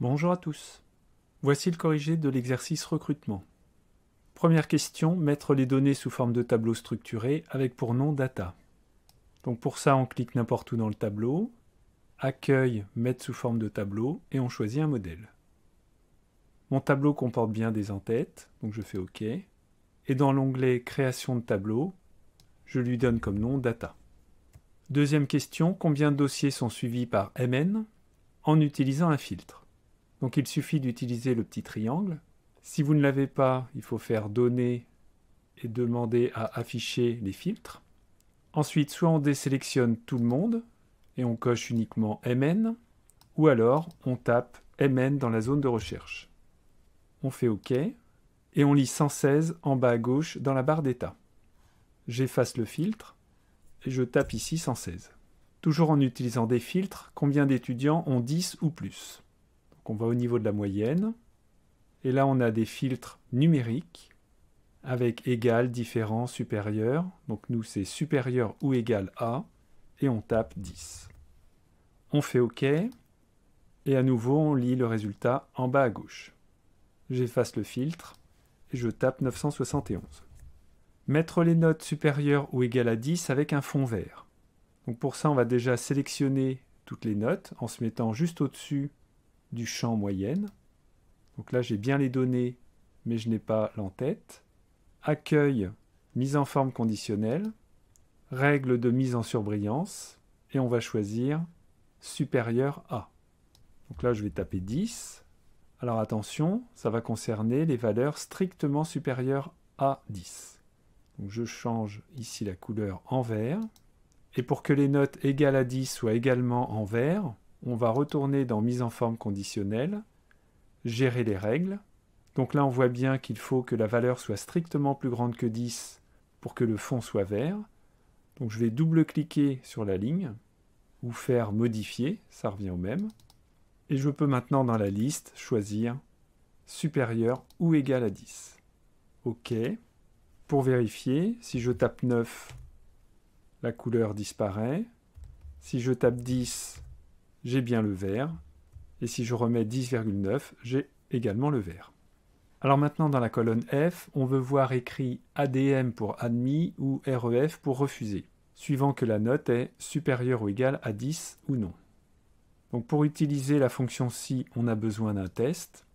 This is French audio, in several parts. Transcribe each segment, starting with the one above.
Bonjour à tous. Voici le corrigé de l'exercice recrutement. Première question, mettre les données sous forme de tableau structuré avec pour nom data. Donc pour ça, on clique n'importe où dans le tableau, accueil, mettre sous forme de tableau et on choisit un modèle. Mon tableau comporte bien des entêtes, donc je fais OK. Et dans l'onglet création de tableau, je lui donne comme nom data. Deuxième question, combien de dossiers sont suivis par MN en utilisant un filtre donc il suffit d'utiliser le petit triangle. Si vous ne l'avez pas, il faut faire donner et demander à afficher les filtres. Ensuite, soit on désélectionne tout le monde et on coche uniquement MN, ou alors on tape MN dans la zone de recherche. On fait OK et on lit 116 en bas à gauche dans la barre d'état. J'efface le filtre et je tape ici 116. Toujours en utilisant des filtres, combien d'étudiants ont 10 ou plus on va au niveau de la moyenne. Et là, on a des filtres numériques avec égal, différent, supérieur. Donc nous, c'est supérieur ou égal à. Et on tape 10. On fait OK. Et à nouveau, on lit le résultat en bas à gauche. J'efface le filtre et je tape 971. Mettre les notes supérieures ou égales à 10 avec un fond vert. Donc pour ça, on va déjà sélectionner toutes les notes en se mettant juste au-dessus du champ moyenne. Donc là, j'ai bien les données, mais je n'ai pas l'entête. Accueil, mise en forme conditionnelle, règle de mise en surbrillance, et on va choisir supérieur à. Donc là, je vais taper 10. Alors attention, ça va concerner les valeurs strictement supérieures à 10. Donc je change ici la couleur en vert. Et pour que les notes égales à 10 soient également en vert, on va retourner dans mise en forme conditionnelle, gérer les règles. Donc là, on voit bien qu'il faut que la valeur soit strictement plus grande que 10 pour que le fond soit vert. Donc je vais double-cliquer sur la ligne ou faire modifier, ça revient au même. Et je peux maintenant dans la liste choisir supérieur ou égal à 10. OK. Pour vérifier, si je tape 9, la couleur disparaît. Si je tape 10, j'ai bien le vert. Et si je remets 10,9, j'ai également le vert. Alors maintenant, dans la colonne F, on veut voir écrit ADM pour admis ou REF pour refuser, suivant que la note est supérieure ou égale à 10 ou non. Donc pour utiliser la fonction si, on a besoin d'un test.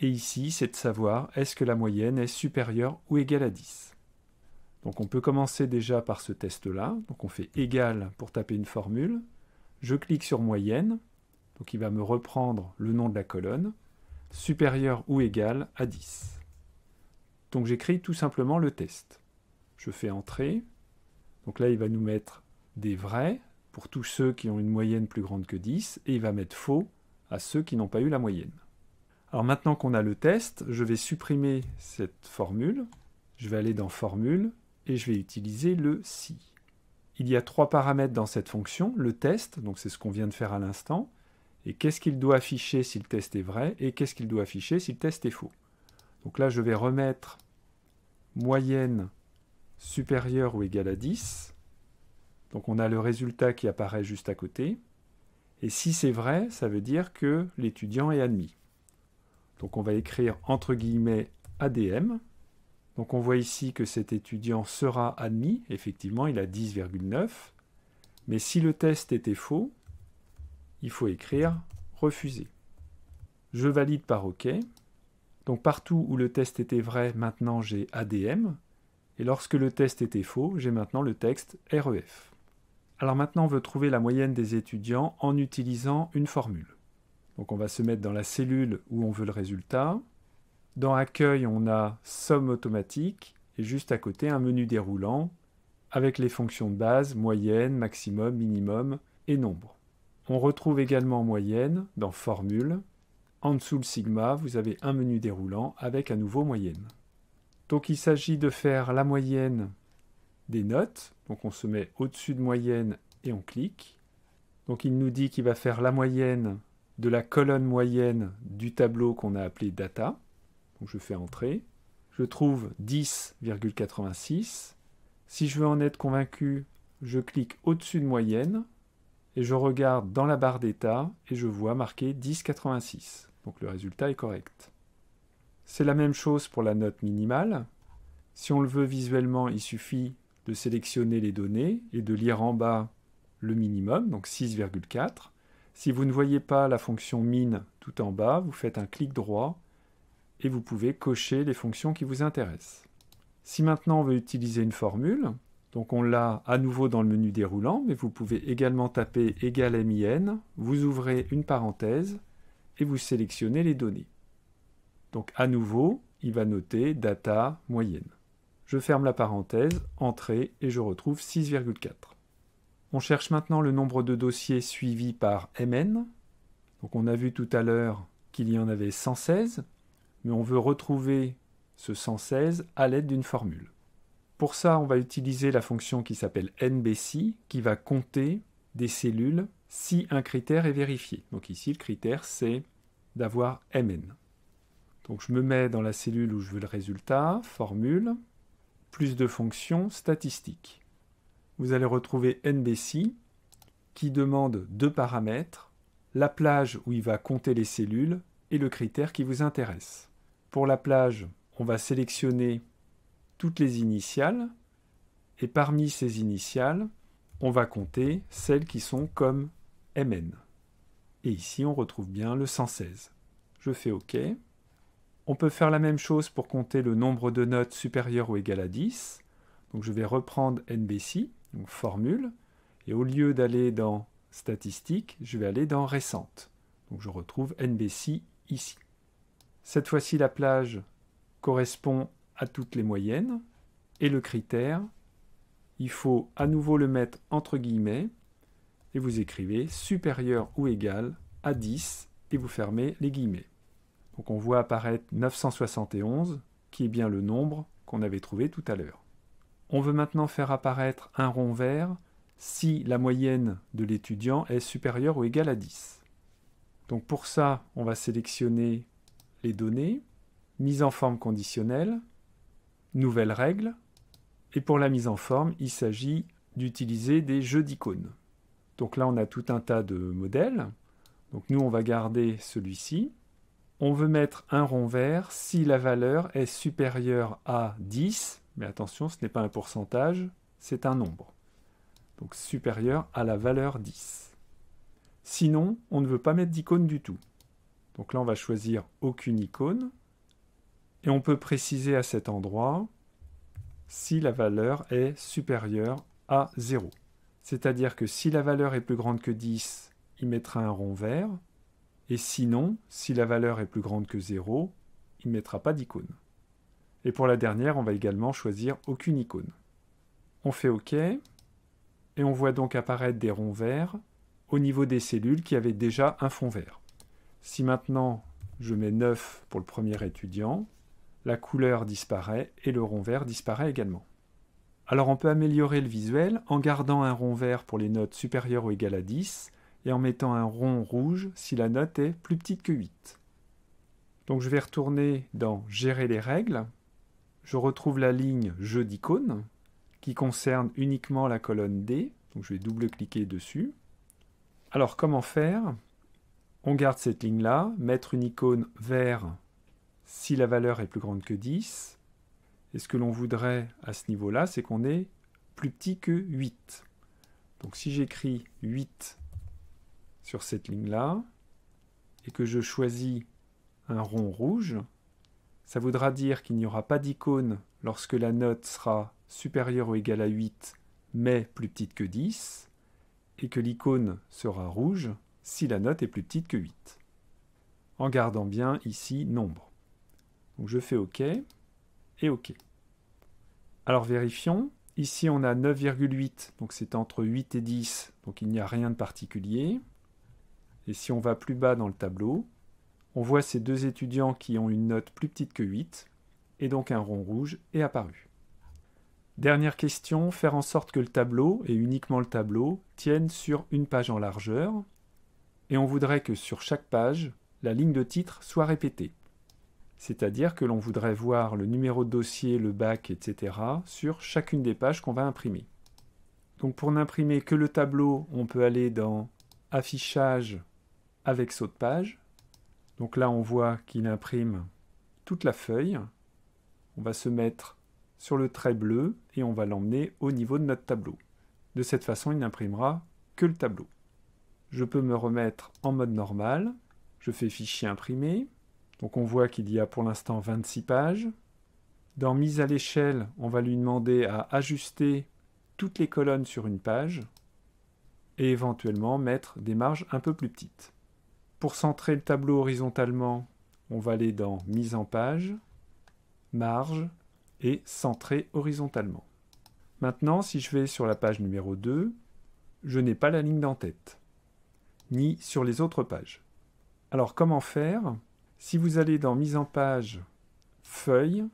Et ici, c'est de savoir est-ce que la moyenne est supérieure ou égale à 10. Donc on peut commencer déjà par ce test-là. Donc on fait égal pour taper une formule. Je clique sur moyenne, donc il va me reprendre le nom de la colonne, supérieur ou égal à 10. Donc j'écris tout simplement le test. Je fais entrer, donc là il va nous mettre des vrais pour tous ceux qui ont une moyenne plus grande que 10, et il va mettre faux à ceux qui n'ont pas eu la moyenne. Alors maintenant qu'on a le test, je vais supprimer cette formule, je vais aller dans formule, et je vais utiliser le si il y a trois paramètres dans cette fonction, le test, donc c'est ce qu'on vient de faire à l'instant, et qu'est-ce qu'il doit afficher si le test est vrai, et qu'est-ce qu'il doit afficher si le test est faux. Donc là, je vais remettre moyenne supérieure ou égale à 10. Donc on a le résultat qui apparaît juste à côté. Et si c'est vrai, ça veut dire que l'étudiant est admis. Donc on va écrire entre guillemets ADM, donc on voit ici que cet étudiant sera admis, effectivement il a 10,9, mais si le test était faux, il faut écrire refuser. Je valide par OK. Donc partout où le test était vrai, maintenant j'ai ADM, et lorsque le test était faux, j'ai maintenant le texte REF. Alors maintenant on veut trouver la moyenne des étudiants en utilisant une formule. Donc on va se mettre dans la cellule où on veut le résultat, dans Accueil, on a Somme automatique et juste à côté un menu déroulant avec les fonctions de base, moyenne, maximum, minimum et nombre. On retrouve également moyenne dans Formule. En dessous le sigma, vous avez un menu déroulant avec à nouveau moyenne. Donc il s'agit de faire la moyenne des notes. Donc on se met au-dessus de moyenne et on clique. Donc il nous dit qu'il va faire la moyenne de la colonne moyenne du tableau qu'on a appelé data. Donc je fais entrer. Je trouve 10,86. Si je veux en être convaincu, je clique au-dessus de moyenne et je regarde dans la barre d'état et je vois marqué 10,86. Donc le résultat est correct. C'est la même chose pour la note minimale. Si on le veut visuellement, il suffit de sélectionner les données et de lire en bas le minimum, donc 6,4. Si vous ne voyez pas la fonction mine tout en bas, vous faites un clic droit et vous pouvez cocher les fonctions qui vous intéressent. Si maintenant on veut utiliser une formule, donc on l'a à nouveau dans le menu déroulant, mais vous pouvez également taper égal MIN, vous ouvrez une parenthèse et vous sélectionnez les données. Donc à nouveau, il va noter data moyenne. Je ferme la parenthèse, entrée, et je retrouve 6,4. On cherche maintenant le nombre de dossiers suivis par MN. Donc on a vu tout à l'heure qu'il y en avait 116, mais on veut retrouver ce 116 à l'aide d'une formule. Pour ça, on va utiliser la fonction qui s'appelle NBC, qui va compter des cellules si un critère est vérifié. Donc ici, le critère, c'est d'avoir MN. Donc je me mets dans la cellule où je veux le résultat, formule, plus de fonctions, statistique. Vous allez retrouver NBC, qui demande deux paramètres, la plage où il va compter les cellules et le critère qui vous intéresse. Pour la plage, on va sélectionner toutes les initiales et parmi ces initiales, on va compter celles qui sont comme MN. Et ici, on retrouve bien le 116. Je fais OK. On peut faire la même chose pour compter le nombre de notes supérieures ou égales à 10. Donc je vais reprendre NBC, donc formule, et au lieu d'aller dans statistiques, je vais aller dans récente. Donc je retrouve NBC ici. Cette fois-ci, la plage correspond à toutes les moyennes. Et le critère, il faut à nouveau le mettre entre guillemets et vous écrivez supérieur ou égal à 10 et vous fermez les guillemets. Donc on voit apparaître 971 qui est bien le nombre qu'on avait trouvé tout à l'heure. On veut maintenant faire apparaître un rond vert si la moyenne de l'étudiant est supérieure ou égale à 10. Donc pour ça, on va sélectionner les données, mise en forme conditionnelle, nouvelles règles, et pour la mise en forme, il s'agit d'utiliser des jeux d'icônes. Donc là, on a tout un tas de modèles. Donc nous, on va garder celui-ci. On veut mettre un rond vert si la valeur est supérieure à 10, mais attention, ce n'est pas un pourcentage, c'est un nombre. Donc supérieur à la valeur 10. Sinon, on ne veut pas mettre d'icône du tout. Donc là, on va choisir aucune icône. Et on peut préciser à cet endroit si la valeur est supérieure à 0. C'est-à-dire que si la valeur est plus grande que 10, il mettra un rond vert. Et sinon, si la valeur est plus grande que 0, il ne mettra pas d'icône. Et pour la dernière, on va également choisir aucune icône. On fait OK. Et on voit donc apparaître des ronds verts au niveau des cellules qui avaient déjà un fond vert. Si maintenant je mets 9 pour le premier étudiant, la couleur disparaît et le rond vert disparaît également. Alors on peut améliorer le visuel en gardant un rond vert pour les notes supérieures ou égales à 10 et en mettant un rond rouge si la note est plus petite que 8. Donc je vais retourner dans Gérer les règles. Je retrouve la ligne Jeu d'icônes qui concerne uniquement la colonne D. Donc je vais double-cliquer dessus. Alors comment faire on garde cette ligne-là, mettre une icône vert si la valeur est plus grande que 10. Et ce que l'on voudrait à ce niveau-là, c'est qu'on ait plus petit que 8. Donc si j'écris 8 sur cette ligne-là, et que je choisis un rond rouge, ça voudra dire qu'il n'y aura pas d'icône lorsque la note sera supérieure ou égale à 8, mais plus petite que 10, et que l'icône sera rouge si la note est plus petite que 8. En gardant bien ici nombre. Donc je fais OK et OK. Alors vérifions. Ici on a 9,8, donc c'est entre 8 et 10, donc il n'y a rien de particulier. Et si on va plus bas dans le tableau, on voit ces deux étudiants qui ont une note plus petite que 8, et donc un rond rouge est apparu. Dernière question, faire en sorte que le tableau, et uniquement le tableau, tienne sur une page en largeur, et on voudrait que sur chaque page, la ligne de titre soit répétée. C'est-à-dire que l'on voudrait voir le numéro de dossier, le bac, etc. sur chacune des pages qu'on va imprimer. Donc pour n'imprimer que le tableau, on peut aller dans Affichage avec saut de page. Donc là, on voit qu'il imprime toute la feuille. On va se mettre sur le trait bleu et on va l'emmener au niveau de notre tableau. De cette façon, il n'imprimera que le tableau je peux me remettre en mode normal. Je fais fichier imprimé. Donc on voit qu'il y a pour l'instant 26 pages. Dans mise à l'échelle, on va lui demander à ajuster toutes les colonnes sur une page et éventuellement mettre des marges un peu plus petites. Pour centrer le tableau horizontalement, on va aller dans mise en page, marge et centrer horizontalement. Maintenant, si je vais sur la page numéro 2, je n'ai pas la ligne d'en-tête ni sur les autres pages. Alors comment faire Si vous allez dans Mise en page, Feuille,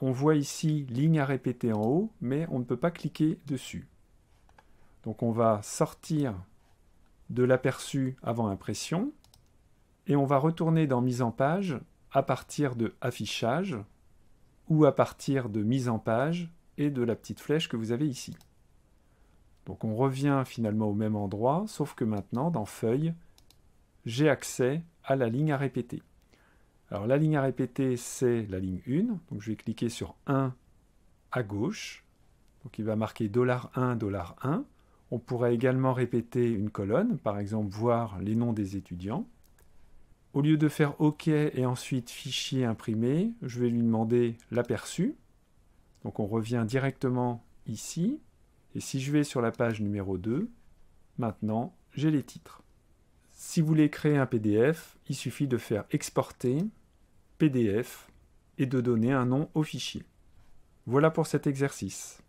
on voit ici Ligne à répéter en haut, mais on ne peut pas cliquer dessus. Donc on va sortir de l'aperçu avant impression et on va retourner dans Mise en page à partir de Affichage ou à partir de Mise en page et de la petite flèche que vous avez ici. Donc on revient finalement au même endroit, sauf que maintenant, dans Feuille, j'ai accès à la ligne à répéter. Alors la ligne à répéter, c'est la ligne 1. Donc je vais cliquer sur 1 à gauche. Donc il va marquer $1, $1. On pourrait également répéter une colonne, par exemple voir les noms des étudiants. Au lieu de faire OK et ensuite fichier imprimé, je vais lui demander l'aperçu. Donc on revient directement ici et si je vais sur la page numéro 2, maintenant j'ai les titres. Si vous voulez créer un PDF, il suffit de faire exporter PDF et de donner un nom au fichier. Voilà pour cet exercice.